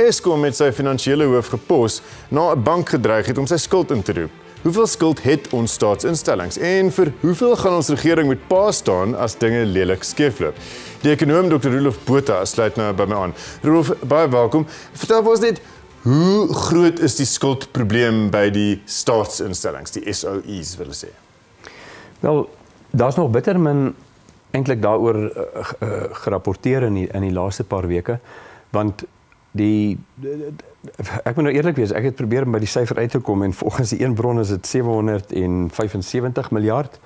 Eskom het sy finansiële hoof gepos na 'n bank gedreig het om sy skuld in te roep. Hoeveel skuld het ons staatsinstellings en vir hoeveel gaan ons regering met pa staan as dinge lelik skeefloop? Die ekonom Dr. Rolf Botha sluit nou by my aan. Rolf, baie welkom. Vertel ons net hoe groot is die skuldprobleem by die staatsinstellings, die SOEs wil sê. Wel, daar's nog bitter min eintlik daaroor eh, eh, gerapporteer in die, in die laaste paar weke want die ek moet nou eerlik wees, ek het probeer om by die syfer uit te kom en volgens die een bron is dit 775 miljard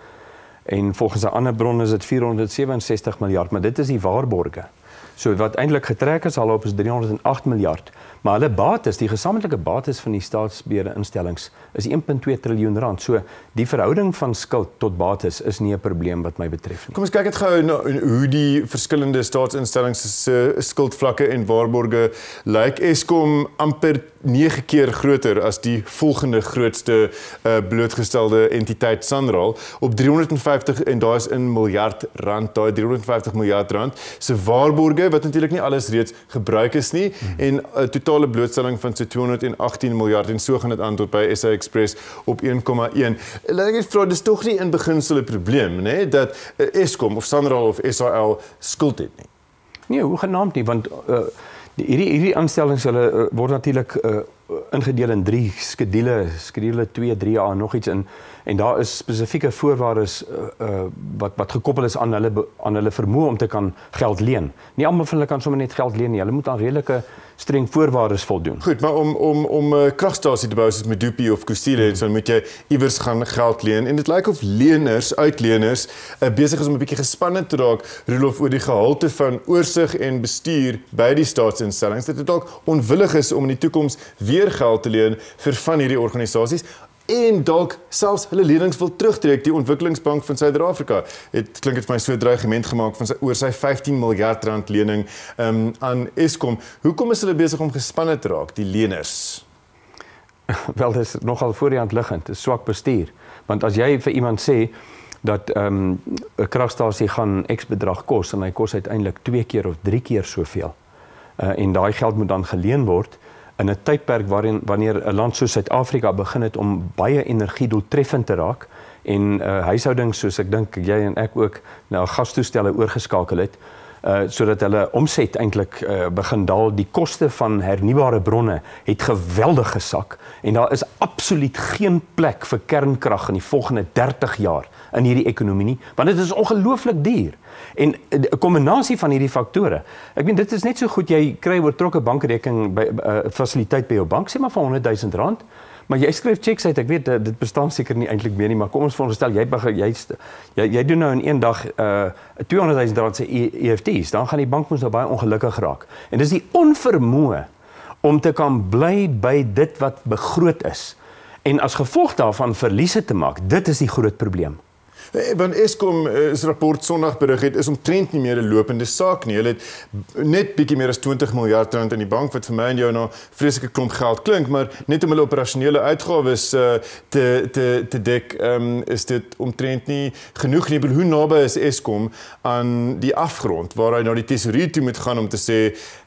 en volgens 'n ander bron is dit 467 miljard, maar dit is die waarborge. Mm. So wat eintlik getrek is alop is 308 miljard. Maar hulle bates, die gesamentlike bates van die staatsbeurde instellings is 1.2 triljoen rand. So die verhouding van skuld tot bates is nie 'n probleem wat my betref nie. Kom ons kyk dit gehou na hoe die verskillende staatsinstellings se skuldvlakke en waarborge lyk. Like Eskom amper 9 keer groter as die volgende grootste uh, blootgestelde entiteit Sanral op 350 en daai is in miljard rand, daai 350 miljard rand se waarborge plekke wat natuurlik nie alles reeds gebruik is nie mm -hmm. en 'n totale blootstelling van so 218 miljard en so gaan dit aan tot by SA Express op 1,1. Laat ek vra dis tog nie in beginsel 'n probleem nê nee, dat eh, Eskom of Sanral of SAL skuld het nie. Nee, hoe genaamd nie want uh, die, hierdie hierdie aanstellings hulle uh, word natuurlik uh, ingedeel in drie skedules, skedule 2, 3 en nog iets in en daar is spesifieke voorwaardes uh, uh wat wat gekoppel is aan hulle aan hulle vermoë om te kan geld leen. Nie almal van hulle kan sommer net geld leen nie. Hulle moet aan redelike streng voorwaardes voldoen. Goed, maar om om om 'n eh, kragstasie te bou soos met Dupi of Kusile, hmm. dan moet jy iewers gaan geld leen en dit lyk of leners, uitleners, uh, besig is om 'n bietjie gespanne te raak Rudolf oor die gehalte van oorsig en bestuur by die staatsinstellings. Dit is dalk onwillig is om in die toekoms weer geld te leen vir van hierdie organisasies en dalk selfs hulle lenings wil terugtrek die ontwikkelingsbank van Suid-Afrika. Dit klink vir my so dreigement gemaak van sy oor sy 15 miljard rand lening um, aan Eskom. Hoekom is hulle besig om gespanne te raak die leners? Wel dis nogal voor die hand liggend, dis swak bestuur. Want as jy vir iemand sê dat ehm, 'n um, kragstasie gaan X bedrag kos en hy kos uiteindelik 2 keer of 3 keer soveel. Uh, en daai geld moet dan geleen word in 'n tydperk waarin wanneer 'n land soos Suid-Afrika begin het om baie energie doeltreffend te raak en uh huishoudings soos ek dink jy en ek ook na nou, gasstoestelle oorgeskakel het, Eh, sodat hulle omset eintlik uh, eh, begin daal. Die koste van hernubare bronne het geweldig gesak en daar is absoluut geen plek vir kernkrag in die volgende 30 jaar in hierdie ekonomie nie, want dit is ongelooflik duur. En 'n eh, kombinasie van hierdie faktore. Ek meen dit is net so goed jy kry 'n oortrokke bankrekening by 'n uh, fasiliteit by jou bank sê maar vir 100 000 rand Maar jy skryf cheques uit. Ek weet dit bestaan seker nie eintlik meer nie, maar kom ons veronderstel jy jy jy doen nou in een dag uh 200 000 rand se EFTs, e dan gaan die bank mos nou baie ongelukkig raak. En dis die onvermoë om te kan bly by dit wat begroot is en as gevolg daarvan verliese te maak. Dit is die groot probleem. Van eh, Eskom eh, se rapport Sondag berig het is omtrent nie meer 'n lopende saak nie. Hulle het net bietjie meer as 20 miljard rand in die bank wat vir my en jou nou vreeslike klomp geld klink, maar net om hulle operasionele uitgawes eh, te te te dek, um, is dit omtrent nie genoeg nie. Hoe naby is Eskom aan die afgrond waar hy nou die tesourier moet gaan om te sê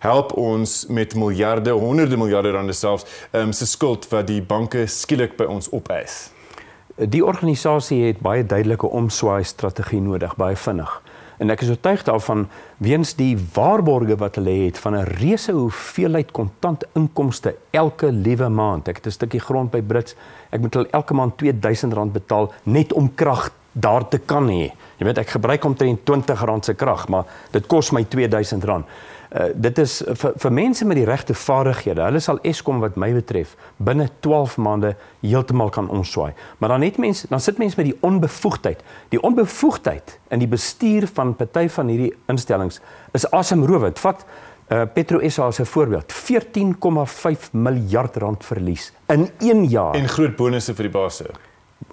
help ons met miljarde, honderde miljarde rande selfs um, se skuld wat die banke skielik by ons opeis? die organisasie het baie duidelike omswaai strategie nodig, baie vinnig. En ek is oortuig daarvan weens die waarborge wat hulle het van 'n reuse hoeveelheid kontant inkomste elke liewe maand. Ek het 'n stukkie grond by Brits. Ek moet hulle elke maand R2000 betaal net om krag daar te kan hê. Jy weet ek gebruik omtrent R20 se krag, maar dit kos my R2000 uh, dit is vir, vir mense met die regte vaardighede. Hulle sal Eskom wat my betref binne 12 maande heeltemal kan onswaai. Maar dan net mense, dan sit mense met die onbevoegdheid. Die onbevoegdheid in die bestuur van party van hierdie instellings is asemrowend. Vat uh, Petro SA as 'n voorbeeld. 14,5 miljard rand verlies in 1 jaar. En groot bonusse vir die baas.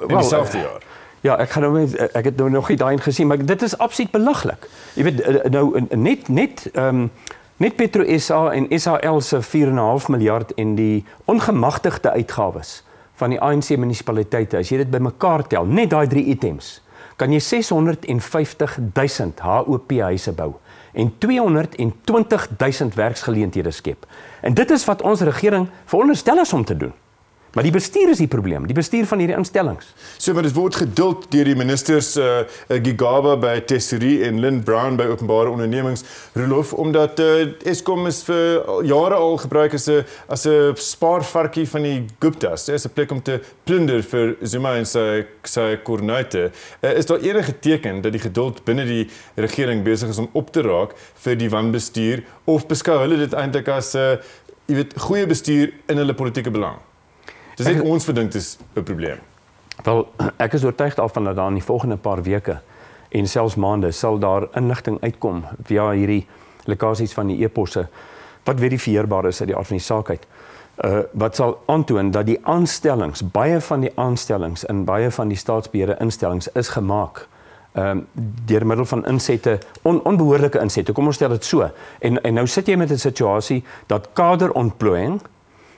In dieselfde eh, jaar. Well, uh, Ja, ek gaan nou met, ek het nou nog nie daai gesien maar dit is absoluut belaglik. Jy weet eh, eh, nou eh, net net ehm um, net Petro SA en SAL se 4.5 miljard en die ongemagtigde uitgawes van die ANC munisipaliteite. As jy dit bymekaar tel, net daai drie items, kan jy 650 000 HOP huise bou en 220 000 werksgeleenthede skep. En dit is wat ons regering veronderstel is om te doen. Maar die bestuur is die probleem, die bestuur van hierdie instellings. So maar dit word geduld deur die ministers eh uh, Gigaba by Tesorie en Lynn Brown by Openbare Ondernemings Rolof omdat uh, Eskom is vir jare al gebruik as 'n as 'n spaarvarkie van die Guptas, as eh, 'n plek om te plunder vir Zuma en sy sy kornuite. Uh, is daar enige teken dat die geduld binne die regering besig is om op te raak vir die wanbestuur of beskou hulle dit eintlik as 'n uh, jy weet goeie bestuur in hulle politieke belang? Dis net ons verdink dit is 'n probleem. Wel, ek is oortuig daarvan dat daar in die volgende paar weke en selfs maande sal daar inligting uitkom via hierdie lekkasies van die eposse wat verifieerbaar is uit die aard van die saak uit. Uh wat sal aandoon dat die aanstellings, baie van die aanstellings in baie van die staatsbeheerde instellings is gemaak ehm um, deur middel van insette on, onbehoorlike insette. Kom ons stel dit so. En en nou sit jy met 'n situasie dat kaderontplooiing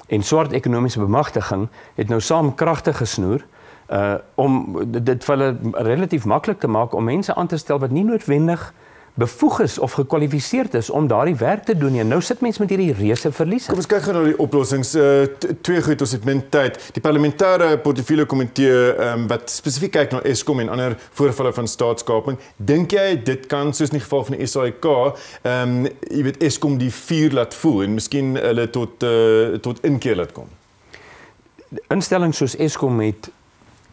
en swart ekonomiese bemagtiging het nou saam kragte gesnoer uh om dit vir hulle relatief maklik te maak om mense aan te stel wat nie noodwendig uh bevoeg is of gekwalifiseerd is om daardie werk te doen nie. Ja, nou sit mense met hierdie reuse verliese. Kom ons kyk gou na die oplossings. Uh, twee goed, ons het min tyd. Die parlementêre portefeulje komitee um, wat spesifiek kyk na Eskom en ander voorvalle van staatskaping, dink jy dit kan soos in die geval van die SAIK, ehm um, jy weet Eskom die vuur laat voel en miskien hulle tot uh, tot inkeer laat kom? instellings soos Eskom het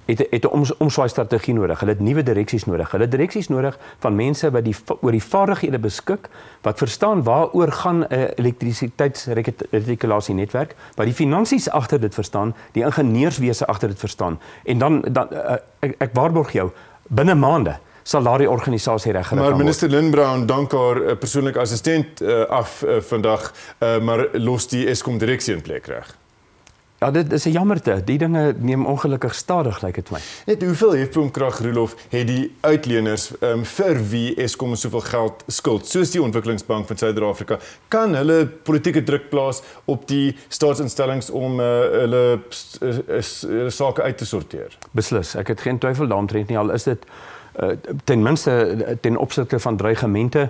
het het 'n om, omswaai strategie nodig. Hulle het nuwe direksies nodig. Hulle het direksies nodig van mense wat die oor die vaardighede beskik, wat verstaan waaroor gaan 'n eh, elektrisiteitsregulasie netwerk, wat die finansies agter dit verstaan, die ingenieurswese agter dit verstaan. En dan dan eh, ek, ek waarborg jou binne maande sal daardie organisasie reg gelaai word. Maar minister Lynn Brown dank haar eh, persoonlike assistent af vandag, maar los die Eskom direksie in plek reg. Ja, dit is 'n jammerte. Die dinge neem ongelukkig stadig, lyk like dit my. Net hoeveel hefboomkrag Rolof het die uitleners ehm um, vir wie Eskom soveel geld skuld, soos die Ontwikkelingsbank van Suid-Afrika, kan hulle politieke druk plaas op die staatsinstellings om uh, hulle eh, hulle sake uit te sorteer? Beslis. Ek het geen twyfel daaroor nie al is dit eh, ten minste ten opsigte van dreigemente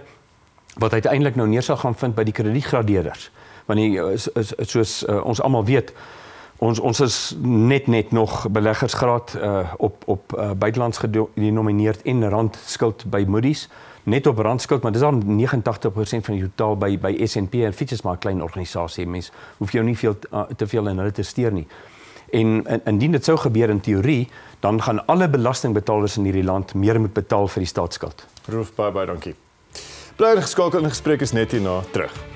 wat uiteindelik nou neersal gaan vind by die kredietgraderers want jy soos, soos uh, ons almal weet ons ons is net net nog beleggersgraad uh op op uh, buitelands genomineer en rand skuld by Moody's net op randskuld maar dis al 89% van die totaal by by S&P en Fitch is maar 'n klein organisasie mens hoef jou nie veel uh, te veel in hulle te steur nie en indien dit sou gebeur in teorie dan gaan alle belastingbetalers in hierdie land meer moet betaal vir die staatsskuld roof bye bye dankie bly geskakel in gesprek is net hierna terug